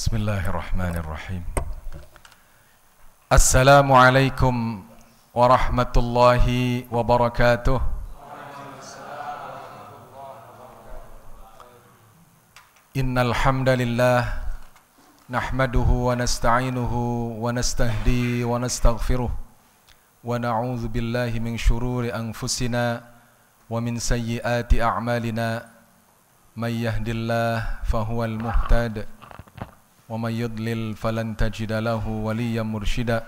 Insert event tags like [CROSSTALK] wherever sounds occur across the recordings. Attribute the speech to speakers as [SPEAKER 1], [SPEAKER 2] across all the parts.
[SPEAKER 1] بسم الله الرحمن الرحيم السلام عليكم ورحمة الله وبركاته إن الحمد لله نحمده ونستعينه ونستهديه ونستغفره ونعوذ بالله من شرور أنفسنا ومن سيئات أعمالنا من يهد الله فهو المهتد ومن يضلل فلن تجد له وليا مرشدا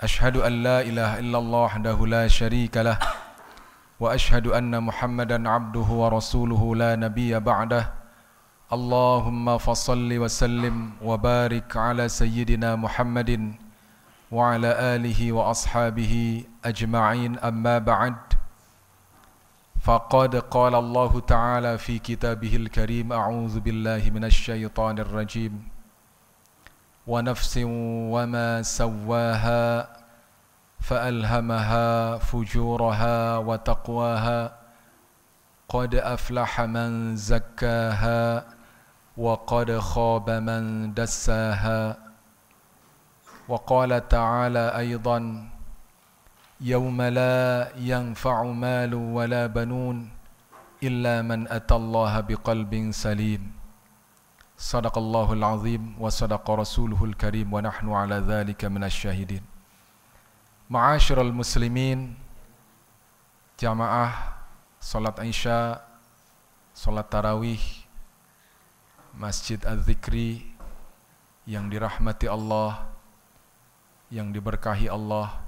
[SPEAKER 1] أشهد أن لا إله إلا الله وحده لا شريك له وأشهد أن محمدا عبده ورسوله لا نبي بعده اللهم فصل وسلم وبارك على سيدنا محمد وعلى آله وأصحابه أجمعين أما بعد فقد قال الله تعالى في كتابه الكريم أعوذ بالله من الشيطان الرجيم ونفس وما سواها فألهمها فجورها وتقواها قد أفلح من زكاها وقد خاب من دساها وقال تعالى أيضاً يوم لا ينفع مال ولا بنون إلا من أتى الله بقلب سليم صدق الله العظيم وصدق رسوله الكريم ونحن على ذلك من الشاهدين معاشر المسلمين جماعة صلاة عشاء صلاة تراويح Masjid Al-Zikri yang dirahmati Allah, yang diberkahi Allah,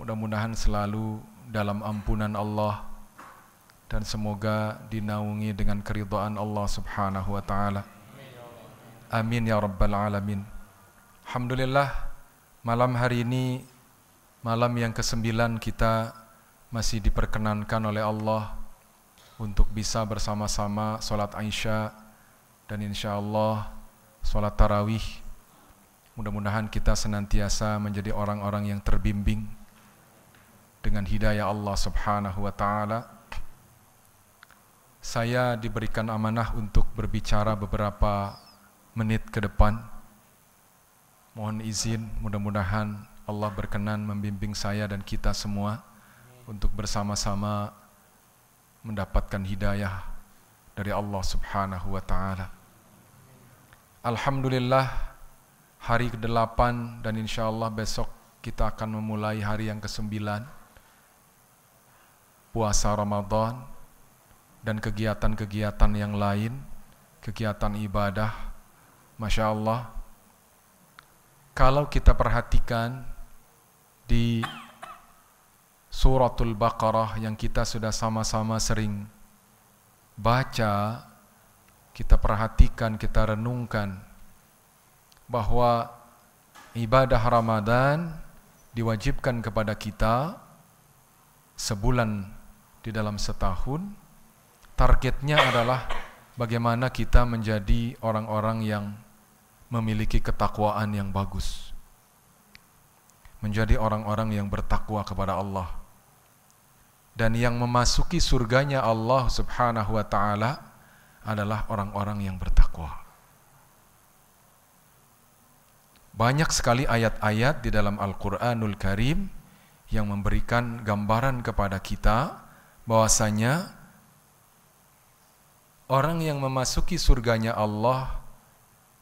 [SPEAKER 1] Mudah-mudahan selalu dalam ampunan Allah dan semoga dinaungi dengan keridhaan Allah Subhanahu wa taala. Amin ya rabbal alamin. Alhamdulillah malam hari ini malam yang kesembilan kita masih diperkenankan oleh Allah untuk bisa bersama-sama sholat Aisyah dan insya Allah sholat Tarawih. Mudah-mudahan kita senantiasa menjadi orang-orang yang terbimbing dengan hidayah Allah Subhanahu wa taala saya diberikan amanah untuk berbicara beberapa menit ke depan. Mohon izin, mudah-mudahan Allah berkenan membimbing saya dan kita semua untuk bersama-sama mendapatkan hidayah dari Allah Subhanahu wa taala. Alhamdulillah hari ke-8 dan insya Allah besok kita akan memulai hari yang ke-9 puasa Ramadan, dan kegiatan-kegiatan yang lain, kegiatan ibadah, Masya Allah, kalau kita perhatikan di suratul Baqarah yang kita sudah sama-sama sering baca, kita perhatikan, kita renungkan bahwa ibadah Ramadan diwajibkan kepada kita sebulan di dalam setahun. Targetnya adalah bagaimana kita menjadi orang-orang yang memiliki ketakwaan yang bagus. Menjadi orang-orang yang bertakwa kepada Allah. Dan yang memasuki surganya Allah subhanahu wa ta'ala adalah orang-orang yang bertakwa. Banyak sekali ayat-ayat di dalam Al-Quranul Karim yang memberikan gambaran kepada kita bahwasanya orang yang memasuki surganya Allah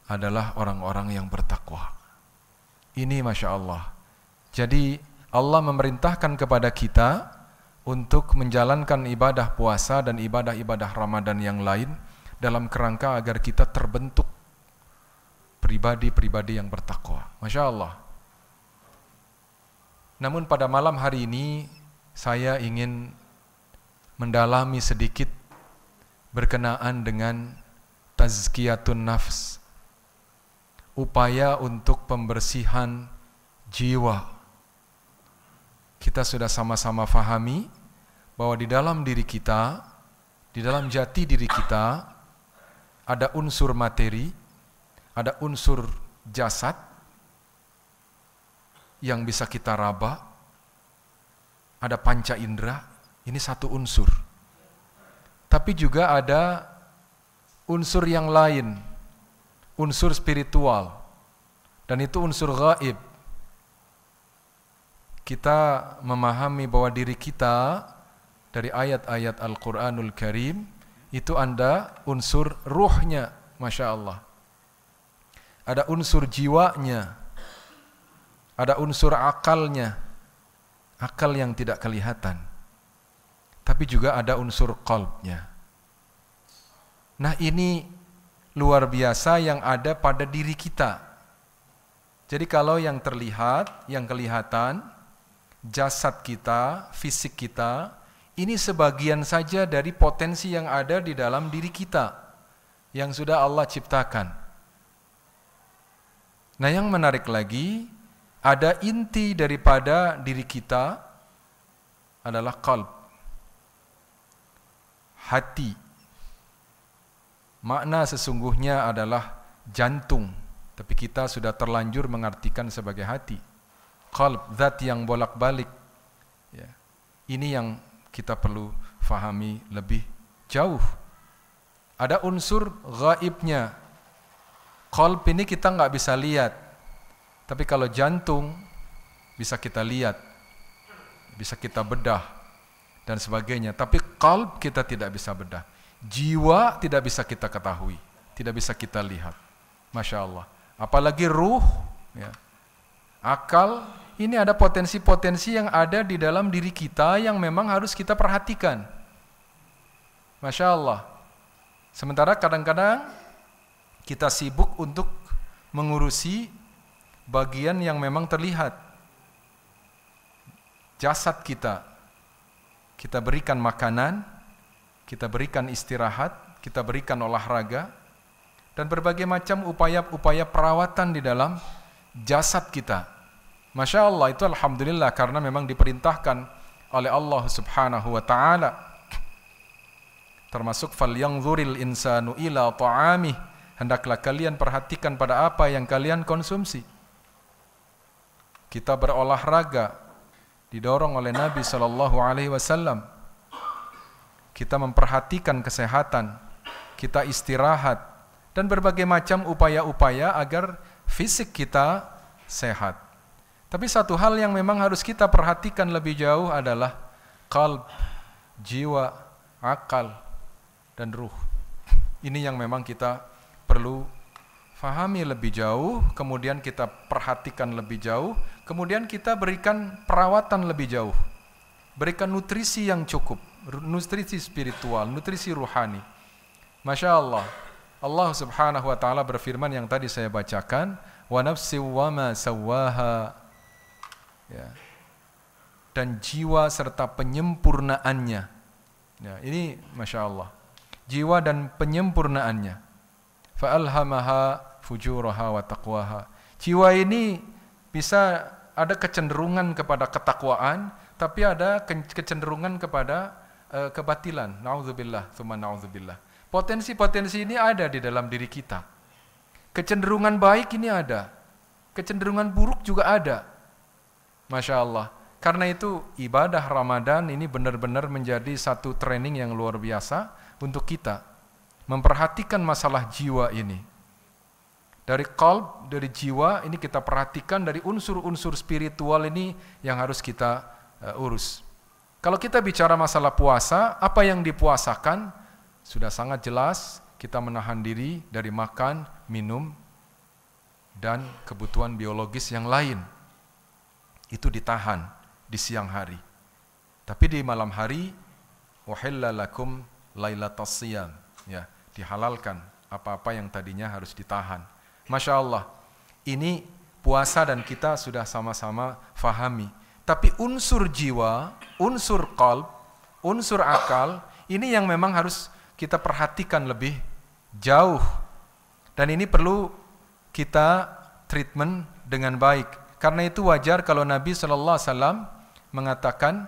[SPEAKER 1] adalah orang-orang yang bertakwa. Ini masya Allah. Jadi Allah memerintahkan kepada kita untuk menjalankan ibadah puasa dan ibadah-ibadah Ramadan yang lain dalam kerangka agar kita terbentuk pribadi-pribadi yang bertakwa. Masya Allah. Namun pada malam hari ini saya ingin mendalami sedikit berkenaan dengan tazkiyatun nafs, upaya untuk pembersihan jiwa. Kita sudah sama-sama fahami bahwa di dalam diri kita, di dalam jati diri kita, ada unsur materi, ada unsur jasad yang bisa kita raba, ada panca indera, ini satu unsur. Tapi juga ada unsur yang lain, unsur spiritual. Dan itu unsur gaib. Kita memahami bahwa diri kita dari ayat-ayat Al-Quranul Karim itu anda unsur ruhnya, Masya Allah. Ada unsur jiwanya, ada unsur akalnya, akal yang tidak kelihatan tapi juga ada unsur kolbnya. Nah ini luar biasa yang ada pada diri kita. Jadi kalau yang terlihat, yang kelihatan, jasad kita, fisik kita, ini sebagian saja dari potensi yang ada di dalam diri kita yang sudah Allah ciptakan. Nah, yang menarik lagi, ada inti daripada diri kita adalah kalb hati. Makna sesungguhnya adalah jantung, tapi kita sudah terlanjur mengartikan sebagai hati. Qalb, zat yang bolak-balik. Ya. Ini yang kita perlu fahami lebih jauh. Ada unsur gaibnya. Qalb ini kita nggak bisa lihat. Tapi kalau jantung bisa kita lihat. Bisa kita bedah dan sebagainya. Tapi kalb kita tidak bisa bedah. Jiwa tidak bisa kita ketahui, tidak bisa kita lihat. Masya Allah. Apalagi ruh, ya. akal, ini ada potensi-potensi yang ada di dalam diri kita yang memang harus kita perhatikan. Masya Allah. Sementara kadang-kadang kita sibuk untuk mengurusi bagian yang memang terlihat. Jasad kita, kita berikan makanan, kita berikan istirahat, kita berikan olahraga, dan berbagai macam upaya-upaya perawatan di dalam jasad kita. Masya Allah itu Alhamdulillah karena memang diperintahkan oleh Allah subhanahu wa ta'ala. Termasuk yang zuril insanu ila ta'amih. Hendaklah kalian perhatikan pada apa yang kalian konsumsi. Kita berolahraga, didorong oleh Nabi Shallallahu Alaihi Wasallam. Kita memperhatikan kesehatan, kita istirahat, dan berbagai macam upaya-upaya agar fisik kita sehat. Tapi satu hal yang memang harus kita perhatikan lebih jauh adalah kalb, jiwa, akal, dan ruh. Ini yang memang kita perlu fahami lebih jauh, kemudian kita perhatikan lebih jauh, kemudian kita berikan perawatan lebih jauh. Berikan nutrisi yang cukup, nutrisi spiritual, nutrisi rohani. Masya Allah, Allah subhanahu wa ta'ala berfirman yang tadi saya bacakan, wa nafsi wa ma sawaha. Ya. Dan jiwa serta penyempurnaannya. Ya, ini Masya Allah. Jiwa dan penyempurnaannya. Fa'alhamaha fujuraha wa taqwaha. Jiwa ini bisa ada kecenderungan kepada ketakwaan, tapi ada kecenderungan kepada uh, kebatilan. Nauzubillah, tsumma nauzubillah. Potensi-potensi ini ada di dalam diri kita. Kecenderungan baik ini ada. Kecenderungan buruk juga ada. Masya Allah. Karena itu ibadah Ramadan ini benar-benar menjadi satu training yang luar biasa untuk kita memperhatikan masalah jiwa ini. Dari kalb, dari jiwa, ini kita perhatikan dari unsur-unsur spiritual ini yang harus kita uh, urus. Kalau kita bicara masalah puasa, apa yang dipuasakan sudah sangat jelas kita menahan diri dari makan, minum, dan kebutuhan biologis yang lain. Itu ditahan di siang hari. Tapi di malam hari, wahillalakum lailatas siyam. Ya, dihalalkan apa-apa yang tadinya harus ditahan. Masya Allah, ini puasa dan kita sudah sama-sama fahami. Tapi unsur jiwa, unsur kalb, unsur akal, ini yang memang harus kita perhatikan lebih jauh. Dan ini perlu kita treatment dengan baik. Karena itu wajar kalau Nabi Shallallahu Alaihi Wasallam mengatakan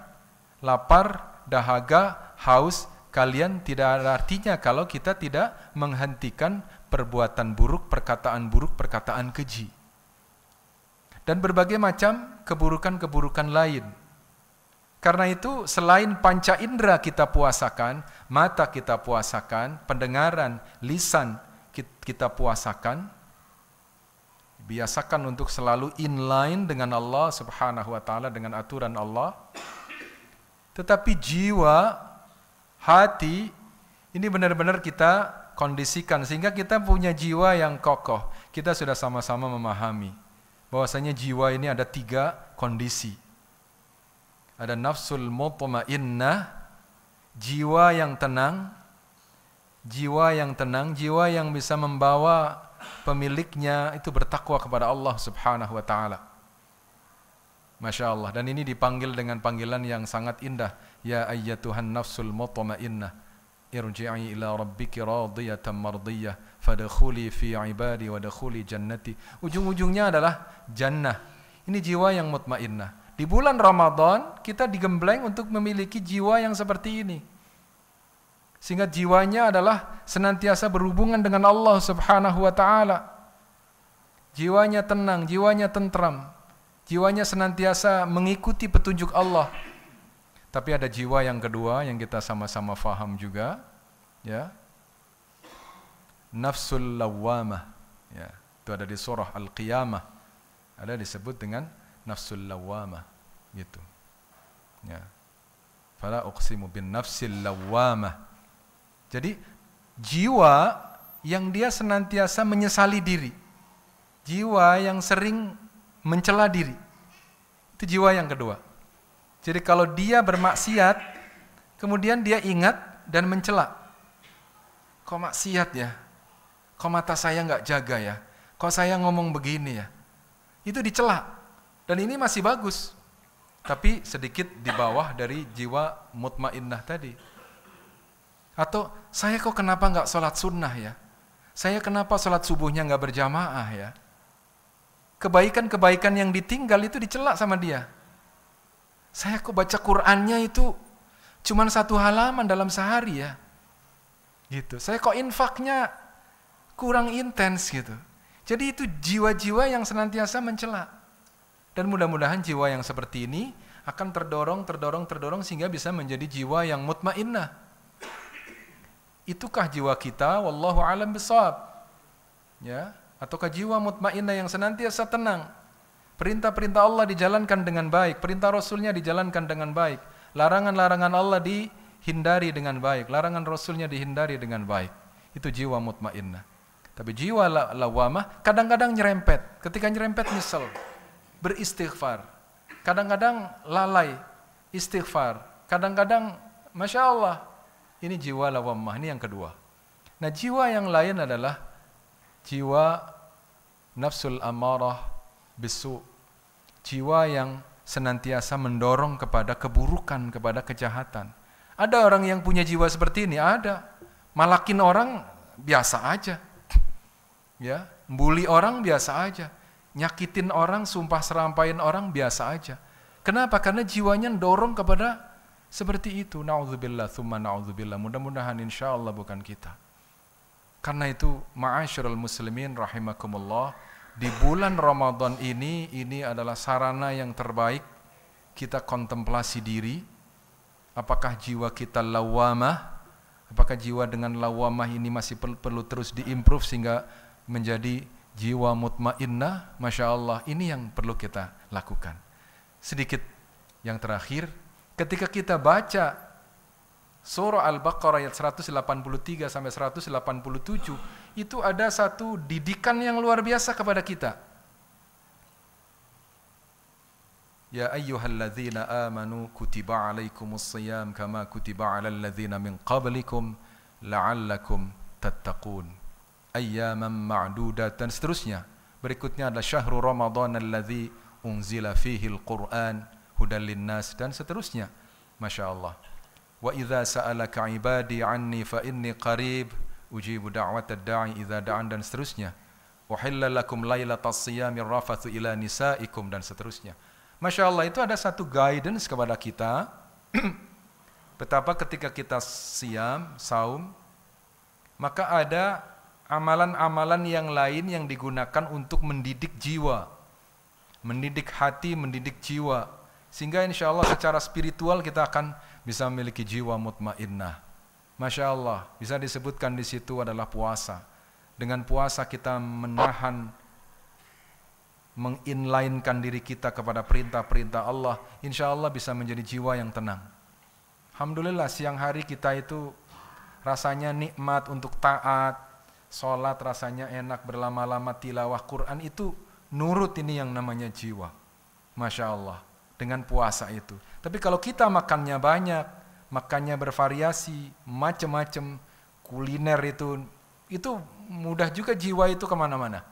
[SPEAKER 1] lapar, dahaga, haus kalian tidak ada artinya kalau kita tidak menghentikan perbuatan buruk, perkataan buruk, perkataan keji. Dan berbagai macam keburukan-keburukan lain. Karena itu selain panca indera kita puasakan, mata kita puasakan, pendengaran, lisan kita puasakan, biasakan untuk selalu inline dengan Allah Subhanahu wa taala dengan aturan Allah. Tetapi jiwa, hati ini benar-benar kita kondisikan sehingga kita punya jiwa yang kokoh. Kita sudah sama-sama memahami bahwasanya jiwa ini ada tiga kondisi. Ada nafsul mutmainnah, jiwa yang tenang, jiwa yang tenang, jiwa yang bisa membawa pemiliknya itu bertakwa kepada Allah Subhanahu wa taala. Masya Allah. Dan ini dipanggil dengan panggilan yang sangat indah. Ya ayyatuhan nafsul mutmainnah irji'i ila rabbiki radiyatan mardiyah fadkhuli fi ibadi wa dkhuli jannati. Ujung-ujungnya adalah jannah. Ini jiwa yang mutmainnah. Di bulan Ramadan kita digembleng untuk memiliki jiwa yang seperti ini. Sehingga jiwanya adalah senantiasa berhubungan dengan Allah Subhanahu wa taala. Jiwanya tenang, jiwanya tentram. Jiwanya senantiasa mengikuti petunjuk Allah tapi ada jiwa yang kedua yang kita sama-sama faham juga, ya. Nafsul lawamah, ya. Itu ada di surah Al-Qiyamah. Ada disebut dengan nafsul lawamah gitu. Ya. Fala uqsimu bin nafsil lawamah. Jadi jiwa yang dia senantiasa menyesali diri. Jiwa yang sering mencela diri. Itu jiwa yang kedua. Jadi kalau dia bermaksiat, kemudian dia ingat dan mencela. Kok maksiat ya? Kok mata saya nggak jaga ya? Kok saya ngomong begini ya? Itu dicela. Dan ini masih bagus. Tapi sedikit di bawah dari jiwa mutmainnah tadi. Atau saya kok kenapa nggak sholat sunnah ya? Saya kenapa sholat subuhnya nggak berjamaah ya? Kebaikan-kebaikan yang ditinggal itu dicela sama dia saya kok baca Qurannya itu cuman satu halaman dalam sehari ya. Gitu. Saya kok infaknya kurang intens gitu. Jadi itu jiwa-jiwa yang senantiasa mencela. Dan mudah-mudahan jiwa yang seperti ini akan terdorong, terdorong, terdorong sehingga bisa menjadi jiwa yang mutmainnah. Itukah jiwa kita, wallahu alam besab. Ya, ataukah jiwa mutmainnah yang senantiasa tenang? Perintah-perintah Allah dijalankan dengan baik, perintah Rasulnya dijalankan dengan baik, larangan-larangan Allah dihindari dengan baik, larangan Rasulnya dihindari dengan baik. Itu jiwa mutmainnah. Tapi jiwa lawamah kadang-kadang nyerempet, ketika nyerempet nyesel, beristighfar, kadang-kadang lalai, istighfar, kadang-kadang Masya Allah, ini jiwa lawamah, ini yang kedua. Nah jiwa yang lain adalah jiwa nafsul amarah bisu Jiwa yang senantiasa mendorong kepada keburukan, kepada kejahatan. Ada orang yang punya jiwa seperti ini, ada. Malakin orang biasa aja. Ya, bully orang biasa aja. Nyakitin orang, sumpah serampain orang biasa aja. Kenapa? Karena jiwanya dorong kepada seperti itu. Nauzubillah, thumma nauzubillah. Mudah-mudahan insya Allah bukan kita. Karena itu, ma'asyiral muslimin rahimakumullah di bulan Ramadan ini ini adalah sarana yang terbaik kita kontemplasi diri apakah jiwa kita lawamah apakah jiwa dengan lawamah ini masih perlu, perlu terus diimprove sehingga menjadi jiwa mutmainnah Masya Allah ini yang perlu kita lakukan sedikit yang terakhir ketika kita baca surah Al-Baqarah ayat 183 sampai 187 itu ada satu didikan yang luar biasa kepada kita. Ya ayyuhalladzina amanu kutiba alaikumus siyam kama kutiba alal ladzina min qablikum la'allakum tattaqun. Ayyaman ma'dudat dan seterusnya. Berikutnya adalah syahrul ramadhan alladzi unzila fihi alquran hudal linnas dan seterusnya. Masyaallah. Wa idza sa'alaka ibadi anni fa inni qarib Uji da'wat da'i idza da'an dan seterusnya. Uhillalakum lailatas siyamir rafathu ila nisaikum dan seterusnya. Masya Allah itu ada satu guidance kepada kita [CLEARS THROAT] betapa ketika kita siam, saum, maka ada amalan-amalan yang lain yang digunakan untuk mendidik jiwa, mendidik hati, mendidik jiwa. Sehingga insya Allah secara spiritual kita akan bisa memiliki jiwa mutmainnah. Masya Allah, bisa disebutkan di situ adalah puasa. Dengan puasa kita menahan, menginlainkan diri kita kepada perintah-perintah Allah, insya Allah bisa menjadi jiwa yang tenang. Alhamdulillah siang hari kita itu rasanya nikmat untuk taat, sholat rasanya enak berlama-lama tilawah Quran itu nurut ini yang namanya jiwa. Masya Allah, dengan puasa itu. Tapi kalau kita makannya banyak, makannya bervariasi, macam-macam kuliner itu itu mudah juga jiwa itu kemana-mana.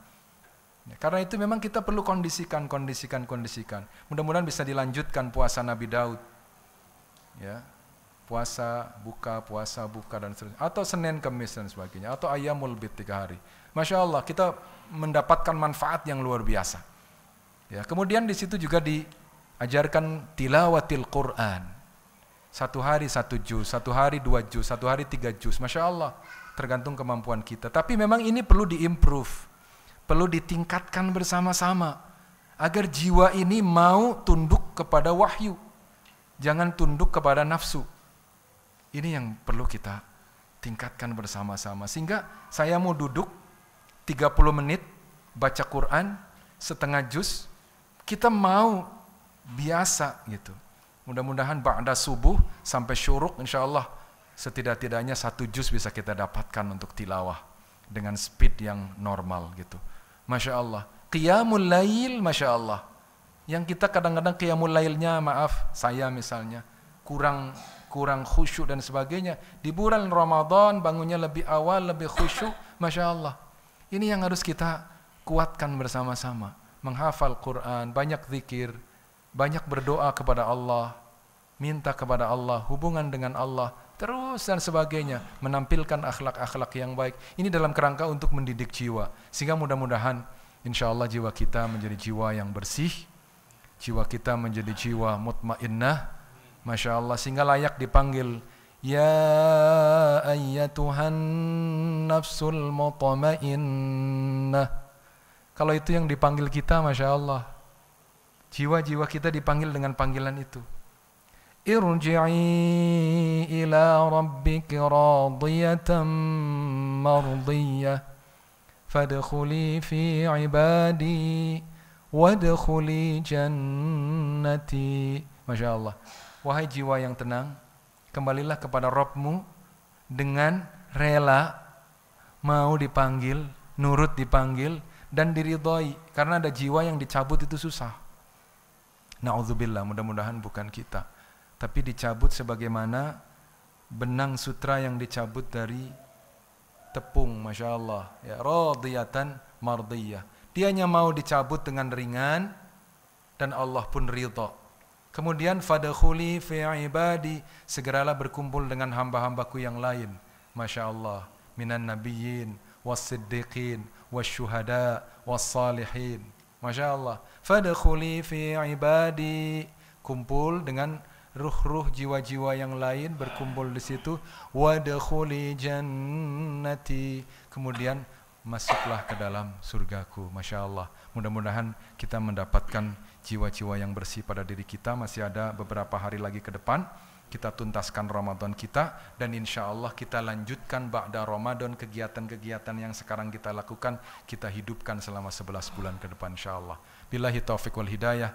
[SPEAKER 1] Ya, karena itu memang kita perlu kondisikan, kondisikan, kondisikan. Mudah-mudahan bisa dilanjutkan puasa Nabi Daud. Ya, puasa buka, puasa buka dan seterusnya. Atau Senin, Kamis dan sebagainya. Atau ayamul bid tiga hari. Masya Allah kita mendapatkan manfaat yang luar biasa. Ya, kemudian di situ juga diajarkan tilawatil Quran. Satu hari satu jus, satu hari dua jus, satu hari tiga jus. Masya Allah, tergantung kemampuan kita. Tapi memang ini perlu diimprove, perlu ditingkatkan bersama-sama. Agar jiwa ini mau tunduk kepada wahyu. Jangan tunduk kepada nafsu. Ini yang perlu kita tingkatkan bersama-sama. Sehingga saya mau duduk 30 menit, baca Quran, setengah juz, kita mau biasa gitu. Mudah-mudahan ba'da subuh sampai syuruk insyaAllah setidak-tidaknya satu jus bisa kita dapatkan untuk tilawah dengan speed yang normal gitu. Masya Allah. Qiyamul lail, Masya Allah. Yang kita kadang-kadang qiyamul lailnya, maaf, saya misalnya, kurang kurang khusyuk dan sebagainya. Di bulan Ramadan bangunnya lebih awal, lebih khusyuk, Masya Allah. Ini yang harus kita kuatkan bersama-sama. Menghafal Quran, banyak zikir, banyak berdoa kepada Allah, minta kepada Allah, hubungan dengan Allah, terus dan sebagainya, menampilkan akhlak-akhlak yang baik. Ini dalam kerangka untuk mendidik jiwa. Sehingga mudah-mudahan insya Allah jiwa kita menjadi jiwa yang bersih, jiwa kita menjadi jiwa mutmainnah, Masya Allah, sehingga layak dipanggil Ya ayatuhan nafsul mutmainnah. Kalau itu yang dipanggil kita, Masya Allah. Jiwa-jiwa kita dipanggil dengan panggilan itu. ارجعي إلى ربك راضية مرضية فادخلي في عبادي جنتي jannati شاء الله Wahai jiwa yang tenang Kembalilah kepada Robmu Dengan rela Mau dipanggil Nurut dipanggil Dan diridhoi Karena ada jiwa yang dicabut itu susah Na'udzubillah mudah-mudahan bukan kita tapi dicabut sebagaimana benang sutra yang dicabut dari tepung, masya Allah. Ya, radiyatan mardiyah. Dia hanya mau dicabut dengan ringan dan Allah pun ridha. Kemudian fadakhuli fi ibadi, segeralah berkumpul dengan hamba-hambaku yang lain. Masya Allah, minan nabiyyin, was-siddiqin, was was-salihin. Masya Allah. Fadakhuli fi ibadi, kumpul dengan ruh-ruh jiwa-jiwa yang lain berkumpul di situ wadkhuli jannati kemudian masuklah ke dalam surgaku Masya Allah mudah-mudahan kita mendapatkan jiwa-jiwa yang bersih pada diri kita masih ada beberapa hari lagi ke depan kita tuntaskan Ramadan kita dan insya Allah kita lanjutkan Ba'da Ramadan kegiatan-kegiatan yang sekarang kita lakukan kita hidupkan selama 11 bulan ke depan insya Allah Bilahi taufiq wal hidayah